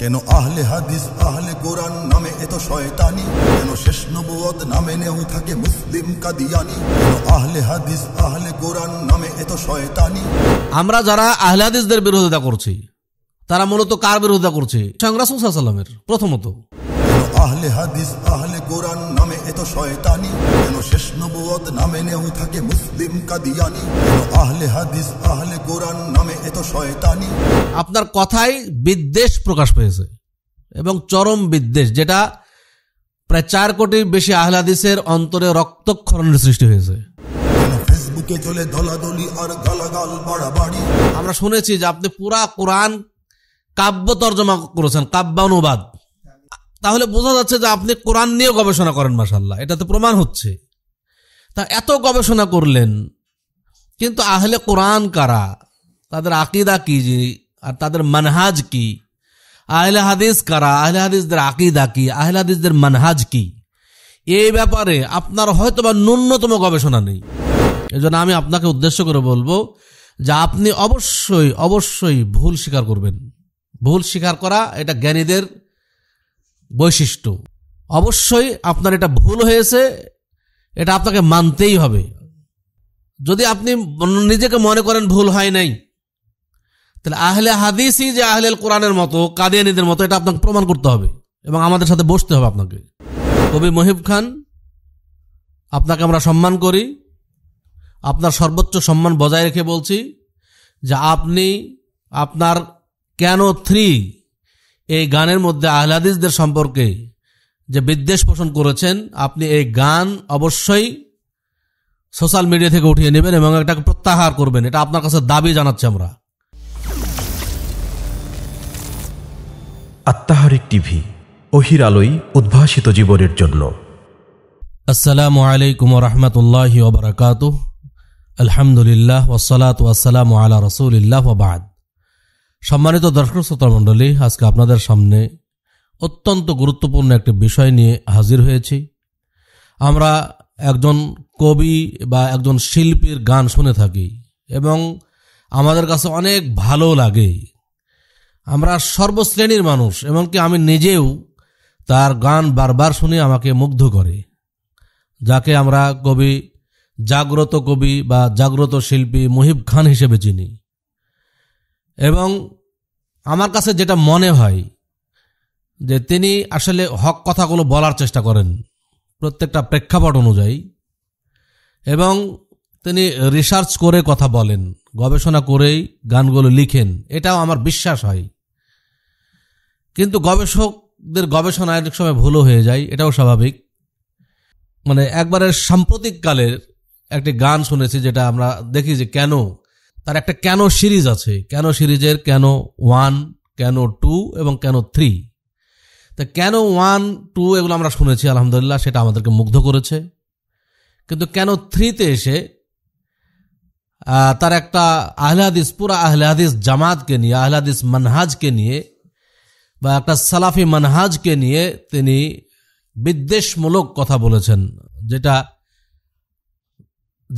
কেন আহলে হাদিস আহলে কোরআন নামে এত শয়তানি কেন শেষ নবুয়ত নামে নেও থাকে মুসলিম কাদিয়ানি কেন আহলে হাদিস আহলে কোরআন নামে এত শয়তানি আমরা যারা আহলে হাদিসদের বিরোধিতা করছি তারা মূলত কার বিরোধিতা করছে সংগ্রাসুল সাল্লামের প্রথমত কেন আহলে হাদিস আহলে কোরআন শয়তানি শেষ নবুয়ত নামে নেও থাকে মুসলিম কাদিয়ানি আহলে হাদিস আহলে কোরআন নামে এত শয়তানি আপনার কথায় বিদ্বেষ প্রকাশ পেয়েছে এবং চরম বিদ্বেষ যেটা প্রায় চার কোটির বেশি আহলাদিসের অন্তরে রক্তক্ষরণের সৃষ্টি হয়েছে ফেসবুকে চলে দলাদলি আর গালাগাল বাড়াবাড়ি আমরা শুনেছি যে আপনি পুরা কোরআন কাব্য তর্জমা করেছেন কাব্যানুবাদ তাহলে বোঝা যাচ্ছে যে আপনি কোরআন নিয়ে গবেষণা করেন মাসাল্লাহ এটা তো প্রমাণ হচ্ছে তা এত গবেষণা করলেন কিন্তু আহলে কোরআন কারা তাদের আকিদা কি যে আর তাদের মানহাজ কি আহলে হাদিস কারা আহলে হাদিসদের আকিদা কি আহলে হাদিসদের মানহাজ কি এই ব্যাপারে আপনার হয়তো বা ন্যূনতম গবেষণা নেই এজন্য আমি আপনাকে উদ্দেশ্য করে বলবো যে আপনি অবশ্যই অবশ্যই ভুল স্বীকার করবেন ভুল স্বীকার করা এটা জ্ঞানীদের বৈশিষ্ট্য অবশ্যই আপনার এটা ভুল হয়েছে এটা আপনাকে মানতেই হবে যদি আপনি নিজেকে মনে করেন ভুল হয় নাই তাহলে আহলে হাদিসই যে আহলে কোরআনের মতো কাদিয়ানিদের মতো এটা আপনাকে প্রমাণ করতে হবে এবং আমাদের সাথে বসতে হবে আপনাকে কবি মহিব খান আপনাকে আমরা সম্মান করি আপনার সর্বোচ্চ সম্মান বজায় রেখে বলছি যে আপনি আপনার কেন থ্রি এই গানের মধ্যে আহলাদিসদের সম্পর্কে যে বিদ্বেষ পোষণ করেছেন আপনি এই গান অবশ্যই সোশ্যাল মিডিয়া থেকে উঠিয়ে নেবেন এবং এটাকে প্রত্যাহার করবেন এটা আপনার কাছে দাবি জানাচ্ছি আমরা আত্মাহারিক টিভি অহির আলোয় উদ্ভাসিত জীবনের জন্য আসসালামু আলাইকুম রহমতুল্লাহ ওবরাকাত আলহামদুলিল্লাহ ওসলাত ওয়াসালাম আলা রসুলিল্লাহ ওবাদ সম্মানিত দর্শক শ্রোতা মণ্ডলী আজকে আপনাদের সামনে অত্যন্ত গুরুত্বপূর্ণ একটি বিষয় নিয়ে হাজির হয়েছি আমরা একজন কবি বা একজন শিল্পীর গান শুনে থাকি এবং আমাদের কাছে অনেক ভালো লাগে আমরা সর্বশ্রেণীর মানুষ এমনকি আমি নিজেও তার গান বারবার শুনে আমাকে মুগ্ধ করে যাকে আমরা কবি জাগ্রত কবি বা জাগ্রত শিল্পী মুহিব খান হিসেবে চিনি এবং আমার কাছে যেটা মনে হয় যে তিনি আসলে হক কথাগুলো বলার চেষ্টা করেন প্রত্যেকটা প্রেক্ষাপট অনুযায়ী এবং তিনি রিসার্চ করে কথা বলেন গবেষণা করেই গানগুলো লিখেন এটাও আমার বিশ্বাস হয় কিন্তু গবেষকদের গবেষণা এক সময় ভুলও হয়ে যায় এটাও স্বাভাবিক মানে একবারের সাম্প্রতিককালের একটি গান শুনেছি যেটা আমরা দেখি যে কেন তার একটা কেন সিরিজ আছে কেন সিরিজের কেন ওয়ান কেন টু এবং কেন থ্রি তা কেন ওয়ান টু এগুলো আমরা শুনেছি আলহামদুলিল্লাহ সেটা আমাদেরকে মুগ্ধ করেছে কিন্তু কেন থ্রিতে এসে তার একটা আহলাদিস পুরা আহলাদিস জামাতকে নিয়ে আহলাদিস মানহাজকে নিয়ে বা একটা সালাফি মানহাজকে নিয়ে তিনি বিদ্বেষমূলক কথা বলেছেন যেটা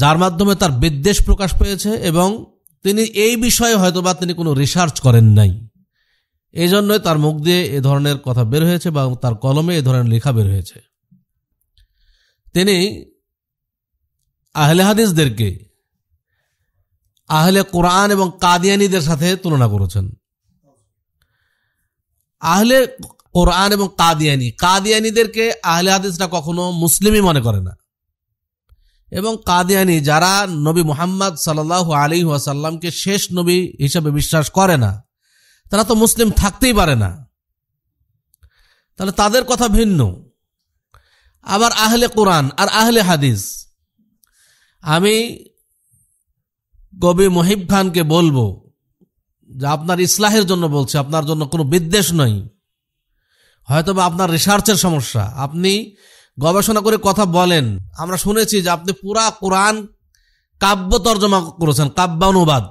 যার মাধ্যমে তার বিদ্বেষ প্রকাশ পেয়েছে এবং তিনি এই বিষয়ে হয়তোবা তিনি কোনো রিসার্চ করেন নাই এই জন্যই তার মুখ দিয়ে এ ধরনের কথা বের হয়েছে বা তার কলমে এ ধরনের লেখা বের হয়েছে তিনি আহলে হাদিসদেরকে আহলে কোরআন এবং কাদিয়ানিদের সাথে তুলনা করেছেন আহলে কোরআন এবং কাদিয়ানি কাদিয়ানিদেরকে আহলে হাদিসরা কখনো মুসলিমই মনে করে না এবং কাদিয়ানি যারা নবী মোহাম্মদ সাল্লাহ আলী ওয়াসাল্লামকে শেষ নবী হিসাবে বিশ্বাস করে না তারা তো মুসলিম থাকতেই পারে না তাহলে তাদের কথা ভিন্ন আবার আহলে কোরআন আর আহলে হাদিস আমি কবি মহিব খানকে বলবো যে আপনার ইসলাহের জন্য বলছে আপনার জন্য কোনো বিদ্বেষ নয় হয়তো বা আপনার রিসার্চের সমস্যা আপনি গবেষণা করে কথা বলেন আমরা শুনেছি যে আপনি পুরা কোরআন কাব্য তর্জমা করেছেন কাব্যানুবাদ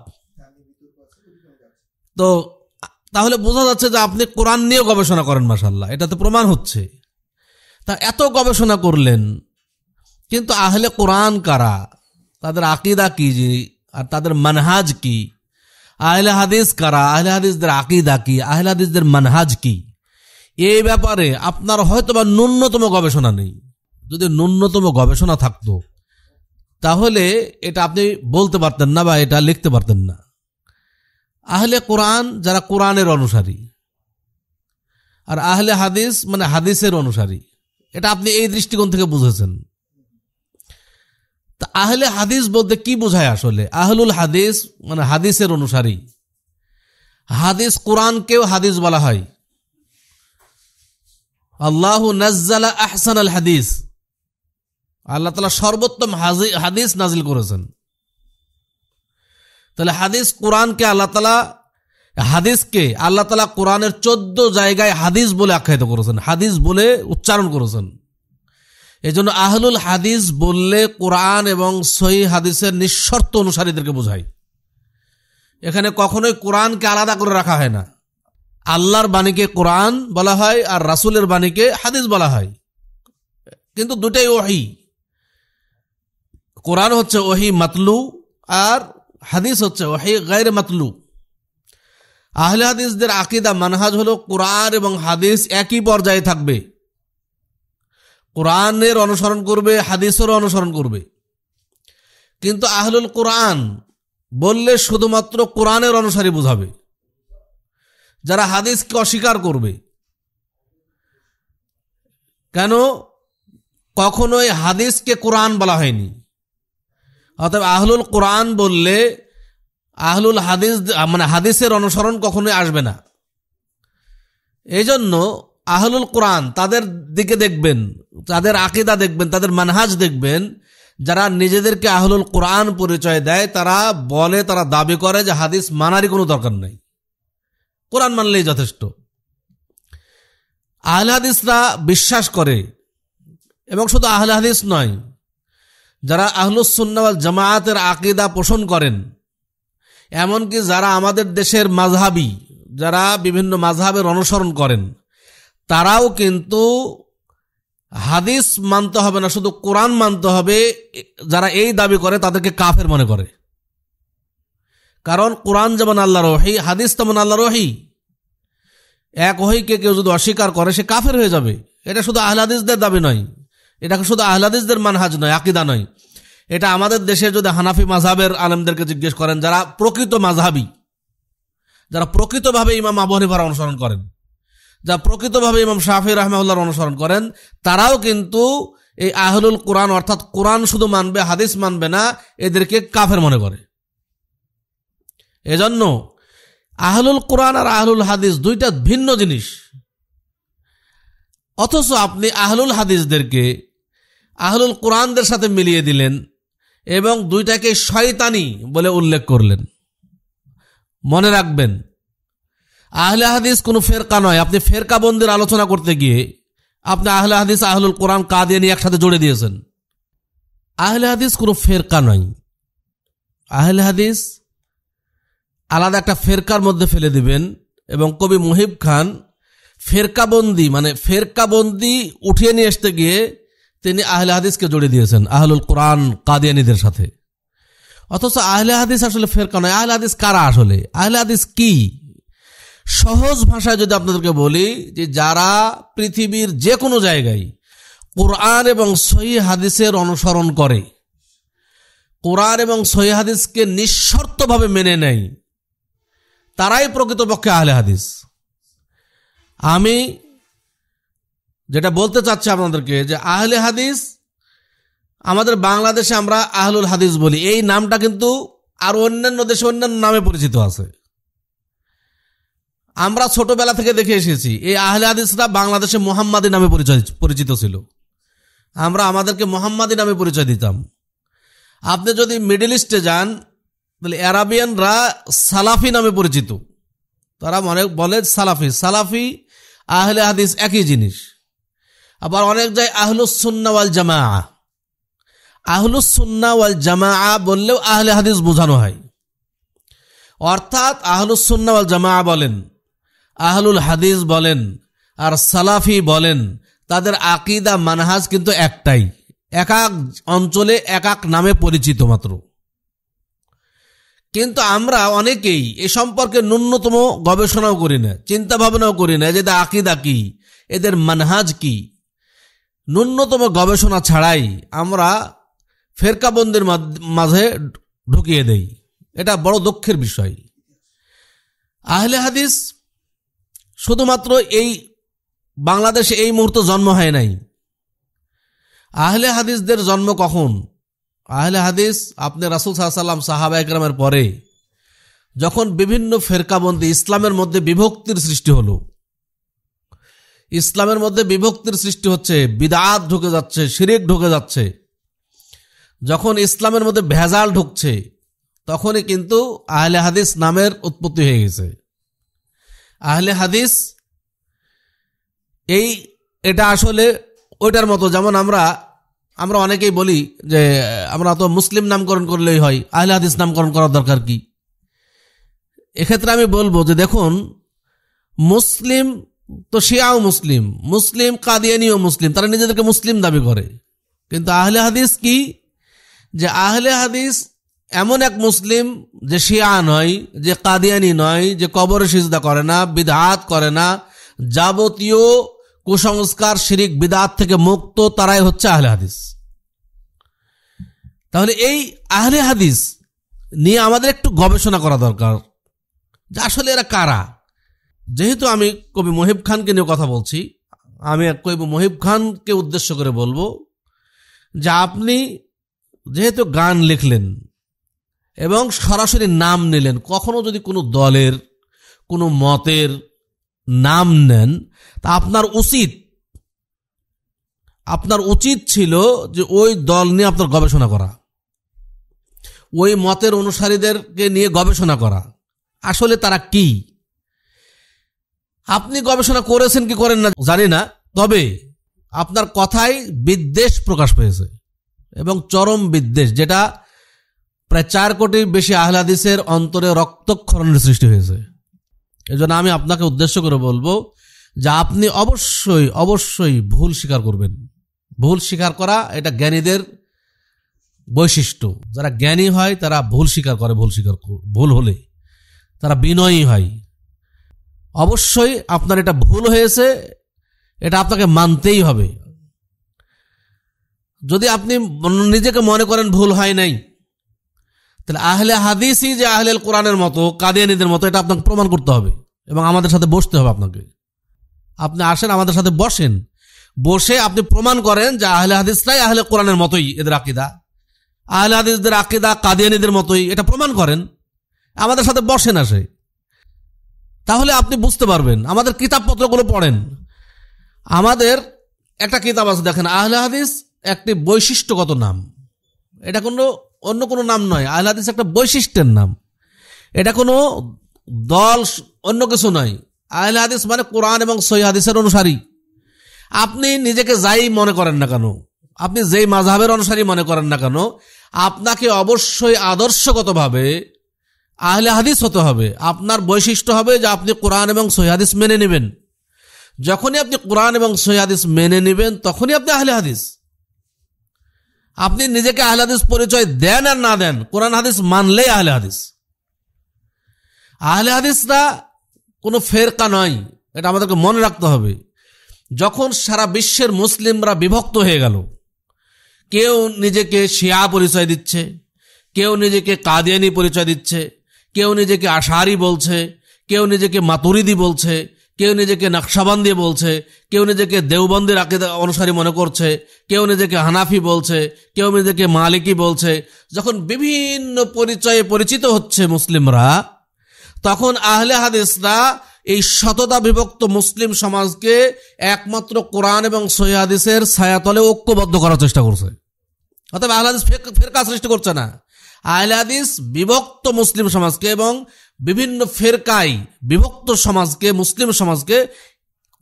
তো তাহলে বোঝা যাচ্ছে যে আপনি কোরআন নিয়ে গবেষণা করেন মাসাল্লাহ তো প্রমাণ হচ্ছে তা এত গবেষণা করলেন কিন্তু আহলে কোরআন কারা তাদের আকিদা কি যে আর তাদের মানহাজ কি আহলে হাদিস কারা আহলে হাদিসদের আকিদা কি আহলে হাদিসদের মানহাজ কি এই ব্যাপারে আপনার হয়তো বা ন্যূনতম গবেষণা নেই যদি ন্যূনতম গবেষণা থাকতো তাহলে এটা আপনি বলতে পারতেন না বা এটা লিখতে পারতেন না আহলে কোরআন যারা কোরআনের অনুসারী আর আহলে হাদিস মানে হাদিসের অনুসারী এটা আপনি এই দৃষ্টিকোণ থেকে বুঝেছেন তা আহলে হাদিস বলতে কি বোঝায় আসলে আহলুল হাদিস মানে হাদিসের অনুসারী হাদিস কোরআনকেও হাদিস বলা হয় আল্লাহ নাজ্জালা আহসান আল হাদিস আল্লাহ তালা সর্বোত্তম হাদিস নাজিল করেছেন তাহলে হাদিস কোরআনকে আল্লাহ তালা হাদিসকে আল্লাহ তালা কোরআনের চোদ্দ জায়গায় হাদিস বলে আখ্যায়িত করেছেন হাদিস বলে উচ্চারণ করেছেন এই জন্য আহলুল হাদিস বললে কোরআন এবং সহি হাদিসের নিঃশর্ত অনুসারীদেরকে বোঝায় এখানে কখনোই কোরআনকে আলাদা করে রাখা হয় না আল্লাহর বাণীকে কোরআন বলা হয় আর রাসুলের বাণীকে হাদিস বলা হয় কিন্তু দুটাই ওহি কোরআন হচ্ছে ওহি মাতলু আর হাদিস হচ্ছে ওহি গায়ের মাতলু আহলে হাদিসদের আকিদা মানহাজ হলো কোরআন এবং হাদিস একই পর্যায়ে থাকবে কোরআনের অনুসরণ করবে হাদিসেরও অনুসরণ করবে কিন্তু আহলুল কোরআন বললে শুধুমাত্র কোরআনের অনুসারী বোঝাবে যারা হাদিসকে অস্বীকার করবে কেন কখনোই হাদিসকে কোরআন বলা হয়নি অতএব আহলুল কোরআন বললে আহলুল হাদিস মানে হাদিসের অনুসরণ কখনোই আসবে না এই জন্য আহলুল কোরআন তাদের দিকে দেখবেন তাদের আকিদা দেখবেন তাদের মানহাজ দেখবেন যারা নিজেদেরকে আহলুল কোরআন পরিচয় দেয় তারা বলে তারা দাবি করে যে হাদিস মানারই কোনো দরকার নেই কোরআন মানলেই যথেষ্ট আহলাদিসরা বিশ্বাস করে এবং শুধু আহলে নয় যারা আহলুসুন্নাওয়াল জামায়াতের আকিদা পোষণ করেন এমনকি যারা আমাদের দেশের মাঝহাবি যারা বিভিন্ন মাঝহাবের অনুসরণ করেন তারাও কিন্তু হাদিস মানতে হবে না শুধু কোরআন মানতে হবে যারা এই দাবি করে তাদেরকে কাফের মনে করে কারণ কোরআন যেমন আল্লাহ রহি হাদিস তেমন আল্লাহ রহি এক ওহিকে কেউ যদি অস্বীকার করে সে কাফের হয়ে যাবে এটা শুধু আহলাদিসদের দাবি নয় এটা শুধু আহলাদিসদের মানহাজ নয় আকিদা নয় এটা আমাদের দেশে যদি হানাফি মাঝহাবের আলেমদেরকে জিজ্ঞেস করেন যারা প্রকৃত মাঝহাবি যারা প্রকৃতভাবে ইমাম আবু হানিফার অনুসরণ করেন যা প্রকৃতভাবে ইমাম শাহি রহমাউল্লার অনুসরণ করেন তারাও কিন্তু এই আহলুল কোরআন অর্থাৎ কোরআন শুধু মানবে হাদিস মানবে না এদেরকে কাফের মনে করে এজন্য আহলুল কোরআন আর আহলুল হাদিস দুইটা ভিন্ন জিনিস অথচ আপনি আহলুল হাদিসদেরকে আহলুল কোরআনদের সাথে মিলিয়ে দিলেন এবং দুইটাকে শয়তানি বলে উল্লেখ করলেন মনে রাখবেন আহলে হাদিস কোনো ফেরকা নয় আপনি ফেরকা বন্দির আলোচনা করতে গিয়ে আপনি আহলে হাদিস আহলুল কোরআন দিয়ে নিয়ে একসাথে জুড়ে দিয়েছেন আহলে হাদিস কোনো ফেরকা নয় আহলে হাদিস আলাদা একটা ফেরকার মধ্যে ফেলে দিবেন এবং কবি মহিব খান ফেরকাবন্দি মানে ফেরকাবন্দি উঠিয়ে নিয়ে আসতে গিয়ে তিনি আহলে হাদিসকে জড়িয়ে দিয়েছেন আহলুল কোরআন কাদিয়ানিদের সাথে অথচ আহলে হাদিস আসলে ফেরকা নয় আহলে হাদিস কারা আসলে আহলে হাদিস কি সহজ ভাষায় যদি আপনাদেরকে বলি যে যারা পৃথিবীর যে কোনো জায়গায় কোরআন এবং সহি হাদিসের অনুসরণ করে কোরআন এবং সহি হাদিসকে নিঃশর্তভাবে মেনে নেয় তারাই প্রকৃতপক্ষে আহলে হাদিস আমি যেটা বলতে চাচ্ছি আপনাদেরকে যে আহলে হাদিস আমাদের বাংলাদেশে আমরা আহলুল হাদিস বলি এই নামটা কিন্তু আর অন্যান্য দেশে অন্যান্য নামে পরিচিত আছে আমরা ছোটবেলা থেকে দেখে এসেছি এই আহলে হাদিসরা বাংলাদেশে মোহাম্মাদী নামে পরিচয় পরিচিত ছিল আমরা আমাদেরকে মোহাম্মাদী নামে পরিচয় দিতাম আপনি যদি মিডল ইস্টে যান তাহলে অ্যারাবিয়ানরা সালাফি নামে পরিচিত তারা মনে বলে সালাফি সালাফি আহলে হাদিস একই জিনিস আবার অনেক যায় আহলুসুন্নাওয়াল জামা আহলুসুন্নাওয়াল জামা বললেও আহলে হাদিস বোঝানো হয় অর্থাৎ আহলুসুন্নাওয়াল জামা বলেন আহলুল হাদিস বলেন আর সালাফি বলেন তাদের আকিদা মানহাজ কিন্তু একটাই এক এক অঞ্চলে এক এক নামে পরিচিত মাত্র কিন্তু আমরা অনেকেই এ সম্পর্কে ন্যূনতম গবেষণাও করি না চিন্তা ভাবনাও করি না এদের আকিদা কি এদের মানহাজ কি ন্যূনতম গবেষণা ছাড়াই আমরা ফেরকাবন্দির মাঝে ঢুকিয়ে দেই এটা বড় দুঃখের বিষয় আহলে হাদিস শুধুমাত্র এই বাংলাদেশে এই মুহূর্তে জন্ম হয় নাই আহলে হাদিসদের জন্ম কখন আহলে হাদিস আপনি রাসুল সাহাশাল্লাম সাহাবা একরামের পরে যখন বিভিন্ন ফেরকাবন্দি ইসলামের মধ্যে বিভক্তির সৃষ্টি হলো ইসলামের মধ্যে বিভক্তির সৃষ্টি হচ্ছে বিদাত ঢুকে যাচ্ছে শিরিক ঢুকে যাচ্ছে যখন ইসলামের মধ্যে ভেজাল ঢুকছে তখনই কিন্তু আহলে হাদিস নামের উৎপত্তি হয়ে গেছে আহলে হাদিস এই এটা আসলে ওইটার মতো যেমন আমরা আমরা অনেকেই বলি যে আমরা তো মুসলিম নামকরণ করলেই হয় আহলে হাদিস নামকরণ করার দরকার কি এক্ষেত্রে আমি বলবো যে দেখুন মুসলিম তো শিয়াও মুসলিম মুসলিম কাদিয়ানিও মুসলিম তারা নিজেদেরকে মুসলিম দাবি করে কিন্তু আহলে হাদিস কি যে আহলে হাদিস এমন এক মুসলিম যে শিয়া নয় যে কাদিয়ানি নয় যে কবর সিজদা করে না বিধাত করে না যাবতীয় কুসংস্কার শিরিক বিদাত থেকে মুক্ত তারাই হচ্ছে আহলে হাদিস তাহলে এই আহলে হাদিস নিয়ে আমাদের একটু গবেষণা করা দরকার যে আসলে এরা কারা যেহেতু আমি কবি মহিব খানকে নিয়ে কথা বলছি আমি কবি মহিব খানকে উদ্দেশ্য করে বলবো যে আপনি যেহেতু গান লিখলেন এবং সরাসরি নাম নিলেন কখনো যদি কোনো দলের কোনো মতের নাম নেন তা আপনার উচিত আপনার উচিত ছিল যে ওই দল নিয়ে আপনার গবেষণা করা ওই মতের অনুসারীদেরকে নিয়ে গবেষণা করা আসলে তারা কি আপনি গবেষণা করেছেন কি করেন না জানি না তবে আপনার কথায় বিদ্বেষ প্রকাশ পেয়েছে এবং চরম বিদ্বেষ যেটা প্রায় চার কোটির বেশি আহলাদিসের অন্তরে রক্তক্ষরণের সৃষ্টি হয়েছে এজন্য আমি আপনাকে উদ্দেশ্য করে বলবো যে আপনি অবশ্যই অবশ্যই ভুল স্বীকার করবেন ভুল স্বীকার করা এটা জ্ঞানীদের বৈশিষ্ট্য যারা জ্ঞানী হয় তারা ভুল স্বীকার করে ভুল স্বীকার ভুল হলে তারা বিনয়ী হয় অবশ্যই আপনার এটা ভুল হয়েছে এটা আপনাকে মানতেই হবে যদি আপনি নিজেকে মনে করেন ভুল হয় নাই তাহলে আহলে হাদিসই যে আহলে কোরআনের মতো কাদিয়ানিদের মতো এটা আপনাকে প্রমাণ করতে হবে এবং আমাদের সাথে বসতে হবে আপনাকে আপনি আসেন আমাদের সাথে বসেন বসে আপনি প্রমাণ করেন যে আহলে হাদিসটাই আহলে কোরআনের মতোই এদের আকিদা আহলে হাদিসদের আকিদা কাদিয়ানিদের মতোই এটা প্রমাণ করেন আমাদের সাথে বসেন আসে তাহলে আপনি বুঝতে পারবেন আমাদের কিতাবপত্রগুলো পড়েন আমাদের একটা কিতাব আছে দেখেন আহলে হাদিস একটি বৈশিষ্ট্যগত নাম এটা কোনো অন্য কোনো নাম নয় আহলে হাদিস একটা বৈশিষ্ট্যের নাম এটা কোনো দল অন্য কিছু নয় আহলে হাদিস মানে কোরআন এবং সই হাদিসের অনুসারী আপনি নিজেকে যাই মনে করেন না কেন আপনি যেই মাঝহের অনুসারী মনে করেন না কেন আপনাকে অবশ্যই আদর্শগতভাবে আহলে হাদিস হতে হবে আপনার বৈশিষ্ট্য হবে যে আপনি কোরআন এবং হাদিস মেনে নেবেন যখনই আপনি কোরআন এবং হাদিস মেনে নেবেন তখনই আপনি আহলে হাদিস আপনি নিজেকে আহলে হাদিস পরিচয় দেন আর না দেন কোরআন হাদিস মানলেই আহলে হাদিস আহলে হাদিসরা কোনো ফেরকা নয় এটা আমাদেরকে মনে রাখতে হবে যখন সারা বিশ্বের মুসলিমরা বিভক্ত হয়ে গেল কেউ নিজেকে শিয়া পরিচয় দিচ্ছে কেউ নিজেকে কাদিয়ানি পরিচয় দিচ্ছে কেউ নিজেকে আশারি বলছে কেউ নিজেকে মাতুরিদি বলছে কেউ নিজেকে নকশাবান দিয়ে বলছে কেউ নিজেকে দেওবন্দির আকিদা অনুসারী মনে করছে কেউ নিজেকে হানাফি বলছে কেউ নিজেকে মালিকি বলছে যখন বিভিন্ন পরিচয়ে পরিচিত হচ্ছে মুসলিমরা তখন আহলে হাদিসরা এই শততা বিভক্ত মুসলিম সমাজকে একমাত্র কোরআন এবং সৈহাদিসের ছায়াতলে ঐক্যবদ্ধ করার চেষ্টা করছে অর্থাৎ আহলে হাদিস ফেরকা সৃষ্টি করছে না আহলে হাদিস বিভক্ত মুসলিম সমাজকে এবং বিভিন্ন ফেরকায় বিভক্ত সমাজকে মুসলিম সমাজকে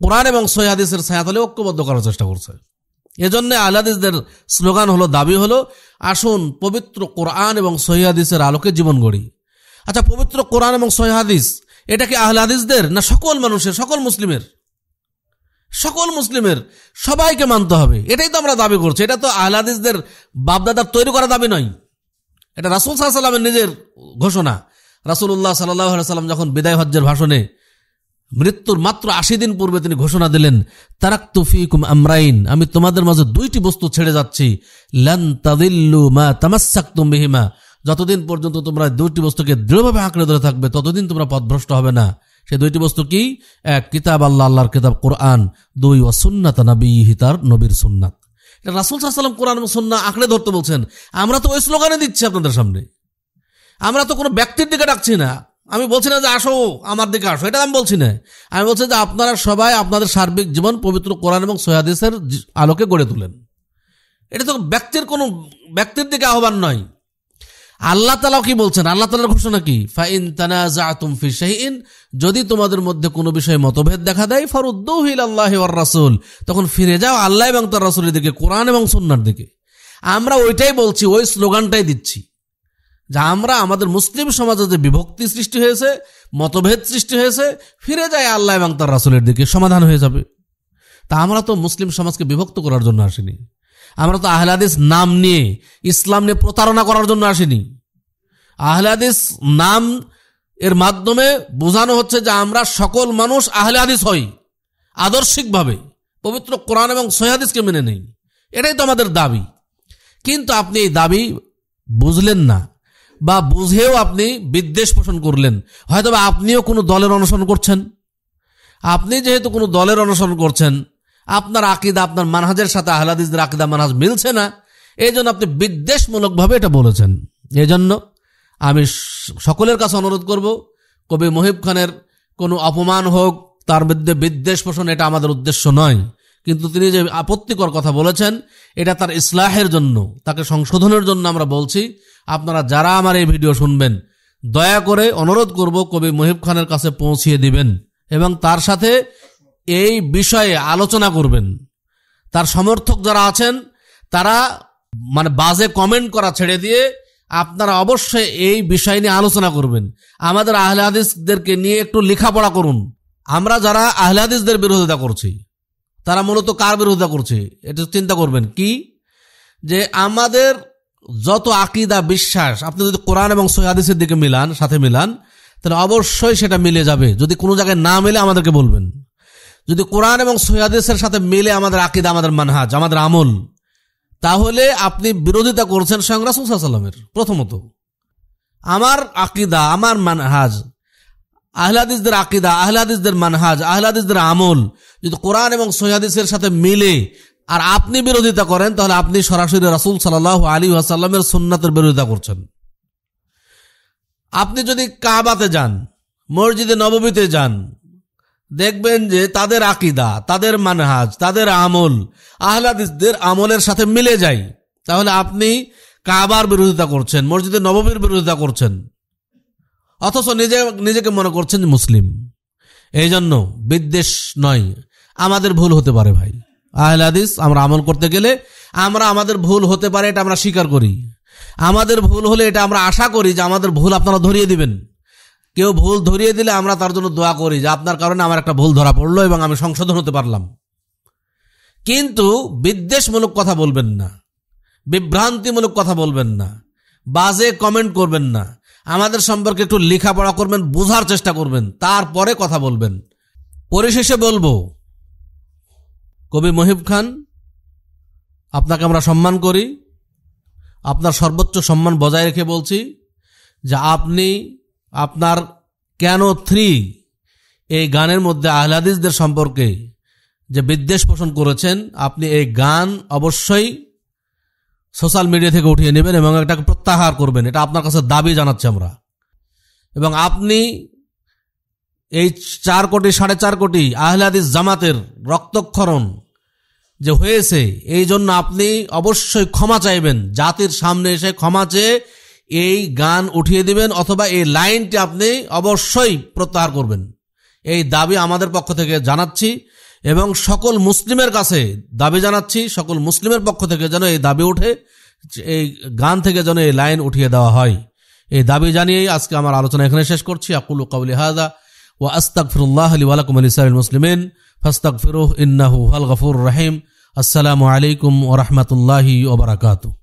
কোরআন এবং সৈহাদিসের সায়াতলে ঐক্যবদ্ধ করার চেষ্টা করছে এজন্য আল্লাদিসদের স্লোগান হলো দাবি হলো আসুন পবিত্র কোরআন এবং সৈয়াদিসের আলোকে জীবন গড়ি আচ্ছা পবিত্র কোরআন এবং সৈয়াদিস এটা কি আহলাদিসদের না সকল মানুষের সকল মুসলিমের সকল মুসলিমের সবাইকে মানতে হবে এটাই তো আমরা দাবি করছি এটা তো আহলাদিসদের বাপদাদার তৈরি করা দাবি নয় এটা রাসুল সাহা সাল্লামের নিজের ঘোষণা রাসুল্লাহ সাল্লাম যখন বিদায় হজ্জের ভাষণে মৃত্যুর মাত্র আশি দিন পূর্বে তিনি ঘোষণা দিলেন তারাক তুফিকুম আমরাইন আমি তোমাদের মাঝে দুইটি বস্তু ছেড়ে যাচ্ছি লান মা যতদিন পর্যন্ত তোমরা দুইটি বস্তুকে দৃঢ়ভাবে আঁকড়ে ধরে থাকবে ততদিন তোমরা পথভ্রষ্ট হবে না সে দুইটি বস্তু কি এক কিতাব আল্লাহ আল্লাহর কিতাব কোরআন দুই ও সুন্নাত নবী হিতার নবীর সুন্নাত রাসুল সাল্লাম কোরআন সুন্না আঁকড়ে ধরতে বলছেন আমরা তো ওই স্লোগানে দিচ্ছি আপনাদের সামনে আমরা তো কোনো ব্যক্তির দিকে ডাকছি না আমি বলছি না যে আসো আমার দিকে আসো এটা আমি বলছি না আমি বলছি যে আপনারা সবাই আপনাদের সার্বিক জীবন পবিত্র কোরআন এবং সৈয়াদিসের আলোকে গড়ে তোলেন এটা তো ব্যক্তির কোনো ব্যক্তির দিকে আহ্বান নয় আল্লাহ তালাও কি বলছেন আল্লাহ তালার ঘোষণা কি ফাইন তানাজাতুম ফি শাইইন যদি তোমাদের মধ্যে কোনো বিষয়ে মতভেদ দেখা দেয় ফারুদ্দৌহিল আল্লাহ ওয়ার রাসূল তখন ফিরে যাও আল্লাহ এবং তার রাসুলের দিকে কোরআন এবং সুন্নার দিকে আমরা ওইটাই বলছি ওই স্লোগানটাই দিচ্ছি যা আমরা আমাদের মুসলিম সমাজে যে বিভক্তি সৃষ্টি হয়েছে মতভেদ সৃষ্টি হয়েছে ফিরে যায় আল্লাহ এবং তার রাসুলের দিকে সমাধান হয়ে যাবে তা আমরা তো মুসলিম সমাজকে বিভক্ত করার জন্য আসিনি আমরা তো আহলাদিস নাম নিয়ে ইসলাম নিয়ে প্রতারণা করার জন্য আসিনি আহলাদিস নাম এর মাধ্যমে বোঝানো হচ্ছে যে আমরা সকল মানুষ আহলাদিস হই আদর্শিকভাবে পবিত্র কোরআন এবং সৈহাদিসকে মেনে নেই এটাই তো আমাদের দাবি কিন্তু আপনি এই দাবি বুঝলেন না বা বুঝেও আপনি বিদ্বেষ পোষণ করলেন হয়তো আপনিও কোনো দলের অনুসরণ করছেন আপনি যেহেতু কোনো দলের অনুসরণ করছেন আপনার আকিদা আপনার মানহাজের সাথে আহলাদিসদের আকিদা মানহাজ মিলছে না এই জন্য আপনি বিদ্বেষমূলকভাবে এটা বলেছেন এই জন্য আমি সকলের কাছে অনুরোধ করব কবি মহিব খানের কোনো অপমান হোক তার মধ্যে বিদ্বেষ পোষণ এটা আমাদের উদ্দেশ্য নয় কিন্তু তিনি যে আপত্তিকর কথা বলেছেন এটা তার ইসলাহের জন্য তাকে সংশোধনের জন্য আমরা বলছি আপনারা যারা আমার এই ভিডিও শুনবেন দয়া করে অনুরোধ করব কবি মহিব খানের কাছে পৌঁছিয়ে দিবেন এবং তার সাথে এই বিষয়ে আলোচনা করবেন তার সমর্থক যারা আছেন তারা মানে বাজে কমেন্ট করা ছেড়ে দিয়ে আপনারা অবশ্যই এই বিষয় নিয়ে আলোচনা করবেন আমাদের আহলাদিসদেরকে নিয়ে একটু লেখাপড়া করুন আমরা যারা আহলাদিসদের বিরোধিতা করছি তারা মূলত কার বিরোধিতা করছে এটা চিন্তা করবেন কি যে আমাদের যত আকিদা বিশ্বাস আপনি যদি কোরআন এবং সৈয়াদিসের দিকে মিলান সাথে মিলান তাহলে অবশ্যই সেটা মিলে যাবে যদি কোনো জায়গায় না মিলে আমাদেরকে বলবেন যদি কোরআন এবং সৈয়াদিসের সাথে মিলে আমাদের আকিদা আমাদের মানহাজ আমাদের আমল তাহলে আপনি বিরোধিতা করছেন স্বয়ং রাসুলসাল্লামের প্রথমত আমার আকিদা আমার মানহাজ আহলাদিসদের আকিদা আহলাদিসদের মানহাজ আহলাদিসদের আমল যদি কোরআন এবং সৈয়াদিসের সাথে মিলে আর আপনি বিরোধিতা করেন তাহলে আপনি সরাসরি রাসুল সাল্লাহ আলী আসাল্লামের সুন্নাতের বিরোধিতা করছেন আপনি যদি কাবাতে যান মসজিদে নবমীতে যান দেখবেন যে তাদের আকিদা তাদের মানহাজ তাদের আমল আহলাদিসদের আমলের সাথে মিলে যায় তাহলে আপনি কাবার বিরোধিতা করছেন মসজিদে নবমীর বিরোধিতা করছেন অথচ নিজে নিজেকে মনে করছেন মুসলিম এই জন্য বিদ্বেষ নয় আমাদের ভুল হতে পারে ভাই আহলে হাদিস আমরা আমল করতে গেলে আমরা আমাদের ভুল হতে পারে এটা আমরা স্বীকার করি আমাদের ভুল হলে এটা আমরা আশা করি যে আমাদের ভুল আপনারা ধরিয়ে দিবেন কেউ ভুল ধরিয়ে দিলে আমরা তার জন্য দোয়া করি যে আপনার কারণে আমার একটা ভুল ধরা পড়লো এবং আমি সংশোধন হতে পারলাম কিন্তু বিদ্বেষমূলক কথা বলবেন না বিভ্রান্তিমূলক কথা বলবেন না বাজে কমেন্ট করবেন না আমাদের সম্পর্কে একটু লেখাপড়া করবেন বোঝার চেষ্টা করবেন তারপরে কথা বলবেন পরিশেষে বলবো কবি মহিব খান আপনাকে আমরা সম্মান করি আপনার সর্বোচ্চ সম্মান বজায় রেখে বলছি যে আপনি আপনার কেন থ্রি এই গানের মধ্যে আহলাদিসদের সম্পর্কে যে বিদ্বেষ পোষণ করেছেন আপনি এই গান অবশ্যই সোশ্যাল মিডিয়া থেকে উঠিয়ে নেবেন এবং এটাকে প্রত্যাহার করবেন এটা আপনার কাছে দাবি জানাচ্ছি আমরা এবং আপনি এই চার কোটি সাড়ে চার কোটি আহলাদিস জামাতের রক্তক্ষরণ যে হয়েছে এই জন্য আপনি অবশ্যই ক্ষমা চাইবেন জাতির সামনে এসে ক্ষমা চেয়ে এই গান উঠিয়ে দিবেন অথবা এই লাইনটি আপনি অবশ্যই প্রত্যাহার করবেন এই দাবি আমাদের পক্ষ থেকে জানাচ্ছি এবং সকল মুসলিমের কাছে দাবি জানাচ্ছি সকল মুসলিমের পক্ষ থেকে যেন এই দাবি উঠে এই গান থেকে যেন এই লাইন উঠিয়ে দেওয়া হয় এই দাবি জানিয়েই আজকে আমার আলোচনা এখানে শেষ করছি আকুল কাবুলি হাজা واستغفر الله لي ولكم ولسائر المسلمين فاستغفروه انه هو الغفور الرحيم السلام عليكم ورحمه الله وبركاته